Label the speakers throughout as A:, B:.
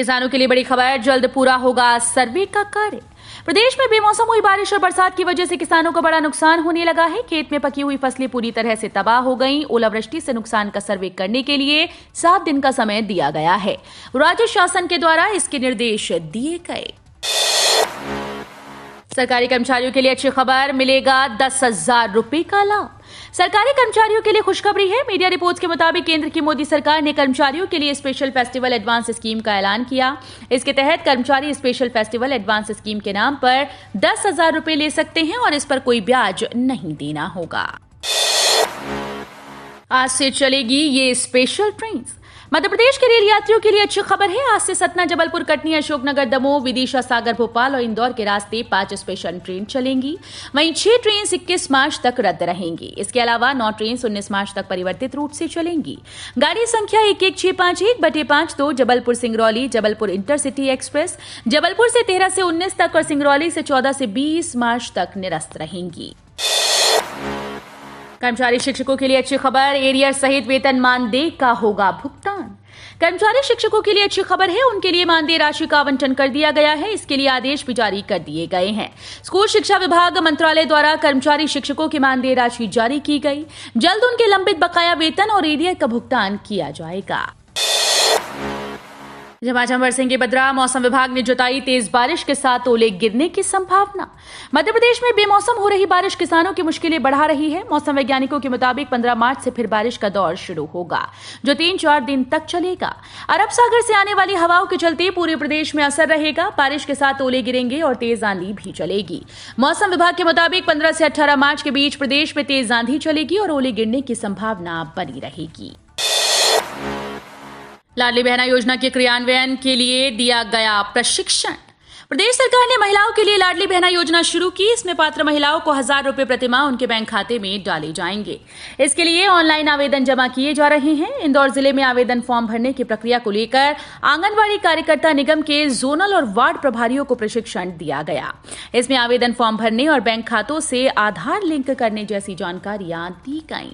A: किसानों के लिए बड़ी खबर जल्द पूरा होगा सर्वे का कार्य प्रदेश में बेमौसम हुई बारिश और बरसात की वजह से किसानों को बड़ा नुकसान होने लगा है खेत में पकी हुई फसलें पूरी तरह से तबाह हो गई ओलावृष्टि से नुकसान का सर्वे करने के लिए सात दिन का समय दिया गया है राज्य शासन के द्वारा इसके निर्देश दिए गए सरकारी कर्मचारियों के लिए अच्छी खबर मिलेगा दस हजार रूपए का लाभ सरकारी कर्मचारियों के लिए खुशखबरी है मीडिया रिपोर्ट्स के मुताबिक केंद्र की मोदी सरकार ने कर्मचारियों के लिए स्पेशल फेस्टिवल एडवांस स्कीम का ऐलान किया इसके तहत कर्मचारी स्पेशल फेस्टिवल एडवांस स्कीम के नाम पर दस हजार रूपए ले सकते हैं और इस पर कोई ब्याज नहीं देना होगा आज से चलेगी ये स्पेशल ट्रेन मध्य प्रदेश के रेल यात्रियों के लिए अच्छी खबर है आज से सतना जबलपुर कटनी अशोकनगर दमोह विदिशा सागर भोपाल और इंदौर के रास्ते पांच स्पेशल ट्रेन चलेंगी वहीं छह ट्रेन इक्कीस मार्च तक रद्द रहेंगी इसके अलावा नौ ट्रेन उन्नीस मार्च तक परिवर्तित रूट से चलेंगी गाड़ी संख्या एक एक छह पांच एक बटे पांच दो जबलपुर सिंगरौली जबलपुर इंटरसिटी एक्सप्रेस जबलपुर से तेरह से उन्नीस तक और सिंगरौली से चौदह से बीस मार्च तक निरस्त रहेंगी कर्मचारी शिक्षकों के लिए अच्छी खबर एरियर सहित वेतन मानदेय का होगा भुगतान कर्मचारी शिक्षकों के लिए अच्छी खबर है उनके लिए मानदेय राशि का आवंटन कर दिया गया है इसके लिए आदेश भी जारी कर दिए गए हैं स्कूल शिक्षा विभाग मंत्रालय द्वारा कर्मचारी शिक्षकों की मानदेय राशि जारी की गई जल्द उनके लंबित बकाया वेतन और एरियर का भुगतान किया जाएगा जमाजम बरसेंगे बदरा मौसम विभाग ने जताई तेज बारिश के साथ ओले गिरने की संभावना मध्य प्रदेश में बेमौसम हो रही बारिश किसानों की मुश्किलें बढ़ा रही है मौसम वैज्ञानिकों के मुताबिक 15 मार्च से फिर बारिश का दौर शुरू होगा जो तीन चार दिन तक चलेगा अरब सागर से आने वाली हवाओं के चलते पूरे प्रदेश में असर रहेगा बारिश के साथ ओले गिरेंगे और तेज आंधी भी चलेगी मौसम विभाग के मुताबिक पंद्रह से अठारह मार्च के बीच प्रदेश में तेज आंधी चलेगी और ओले गिरने की संभावना बनी रहेगी लाडली बहना योजना के क्रियान्वयन के लिए दिया गया प्रशिक्षण प्रदेश सरकार ने महिलाओं के लिए लाडली बहना योजना शुरू की इसमें पात्र महिलाओं को हजार रूपये प्रतिमा उनके बैंक खाते में डाले जाएंगे इसके लिए ऑनलाइन आवेदन जमा किए जा रहे हैं इंदौर जिले में आवेदन फॉर्म भरने की प्रक्रिया को लेकर आंगनबाड़ी कार्यकर्ता निगम के जोनल और वार्ड प्रभारियों को प्रशिक्षण दिया गया इसमें आवेदन फॉर्म भरने और बैंक खातों से आधार लिंक करने जैसी जानकारियां दी गईं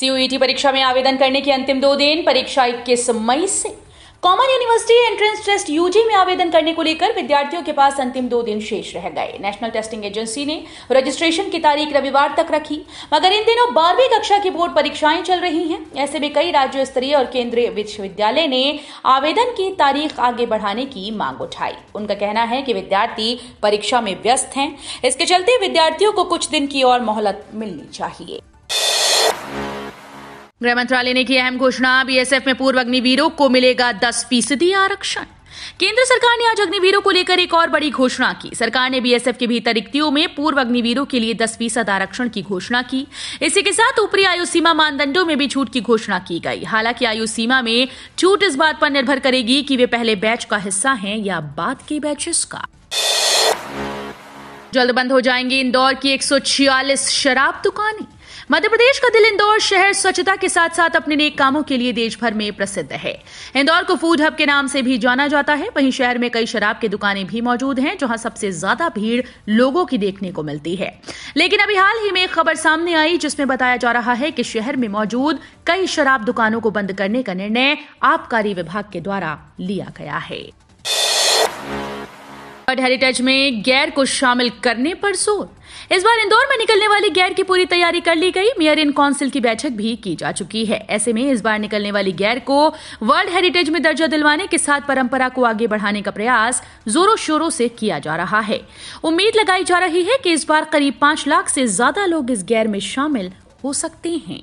A: सीयूईटी परीक्षा में आवेदन करने के अंतिम दो दिन परीक्षा इक्कीस मई से common university entrance test UG में आवेदन करने को लेकर विद्यार्थियों के पास अंतिम दो दिन शेष रह गए नेशनल टेस्टिंग एजेंसी ने रजिस्ट्रेशन की तारीख रविवार तक रखी मगर इन दिनों बारहवीं कक्षा की बोर्ड परीक्षाएं चल रही हैं ऐसे में कई राज्य स्तरीय और केंद्रीय विश्वविद्यालय ने आवेदन की तारीख आगे बढ़ाने की मांग उठाई उनका कहना है कि विद्यार्थी परीक्षा में व्यस्त हैं इसके चलते विद्यार्थियों को कुछ दिन की और मोहलत मिलनी चाहिए गृह मंत्रालय ने की अहम घोषणा बीएसएफ में पूर्व अग्निवीरों को मिलेगा दस फीसदी आरक्षण केंद्र सरकार ने आज अग्निवीरों को लेकर एक और बड़ी घोषणा की सरकार ने बीएसएफ के भीतर रिक्तियों में पूर्व अग्निवीरों के लिए दस फीसद आरक्षण की घोषणा की इसी के साथ ऊपरी आयु सीमा मानदंडों में भी छूट की घोषणा की गई हालांकि आयु सीमा में छूट इस बात पर निर्भर करेगी कि वे पहले बैच का हिस्सा हैं या बाद के बैचेस का जल्द बंद हो जाएंगी इंदौर की एक शराब दुकानें मध्य प्रदेश का दिल इंदौर शहर स्वच्छता के साथ साथ अपने नेक कामों के लिए देश भर में प्रसिद्ध है इंदौर को फूड हब के नाम से भी जाना जाता है वहीं शहर में कई शराब की दुकानें भी मौजूद हैं जहां सबसे ज्यादा भीड़ लोगों की देखने को मिलती है लेकिन अभी हाल ही में एक खबर सामने आई जिसमें बताया जा रहा है कि शहर में मौजूद कई शराब दुकानों को बंद करने का निर्णय आबकारी विभाग के द्वारा लिया गया है हेरिटेज में गैर को शामिल करने पर जोर इस बार इंदौर में निकलने वाली गैर की पूरी तैयारी कर ली गई मेयर इन काउंसिल की बैठक भी की जा चुकी है ऐसे में इस बार निकलने वाली गैर को वर्ल्ड हेरिटेज में दर्जा दिलवाने के साथ परंपरा को आगे बढ़ाने का प्रयास जोरों शोरों से किया जा रहा है उम्मीद लगाई जा रही है कि इस बार करीब पांच लाख से ज्यादा लोग इस गैर में शामिल हो सकते हैं